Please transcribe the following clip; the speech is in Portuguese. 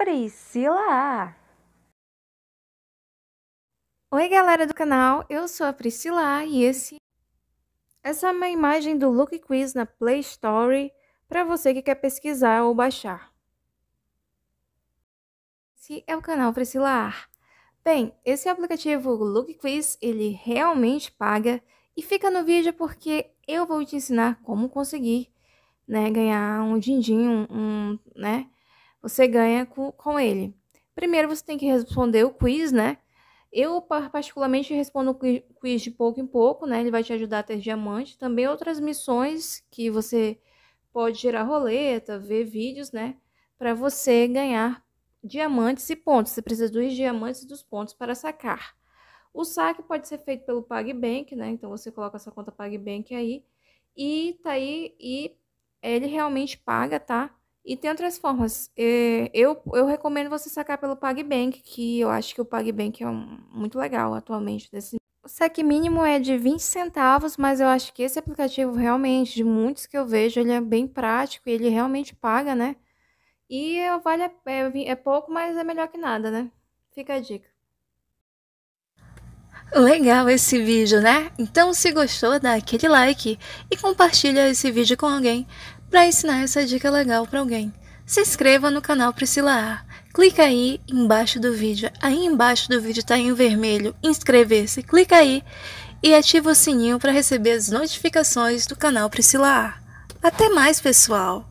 Priscila! Oi, galera do canal, eu sou a Priscila e esse essa é uma imagem do Look Quiz na Play Store para você que quer pesquisar ou baixar. Esse é o canal Priscila Ar. Bem, esse aplicativo Look Quiz, ele realmente paga e fica no vídeo porque eu vou te ensinar como conseguir, né, ganhar um din-din, um, um, né, você ganha com, com ele. Primeiro você tem que responder o quiz, né? Eu particularmente respondo o quiz de pouco em pouco, né? Ele vai te ajudar a ter diamante. Também outras missões que você pode gerar roleta, ver vídeos, né? Para você ganhar diamantes e pontos. Você precisa dos diamantes e dos pontos para sacar. O saque pode ser feito pelo PagBank, né? Então você coloca sua conta PagBank aí e tá aí e ele realmente paga, tá? E tem outras formas. É, eu, eu recomendo você sacar pelo PagBank, que eu acho que o PagBank é muito legal atualmente. Desse... O saco mínimo é de 20 centavos, mas eu acho que esse aplicativo realmente, de muitos que eu vejo, ele é bem prático e ele realmente paga, né? E vale a, é, é pouco, mas é melhor que nada, né? Fica a dica. Legal esse vídeo, né? Então se gostou, dá aquele like e compartilha esse vídeo com alguém para ensinar essa dica legal para alguém. Se inscreva no canal Priscila A. Clica aí embaixo do vídeo. Aí embaixo do vídeo está em vermelho, inscrever-se. Clica aí e ativa o sininho para receber as notificações do canal Priscila A. Até mais, pessoal!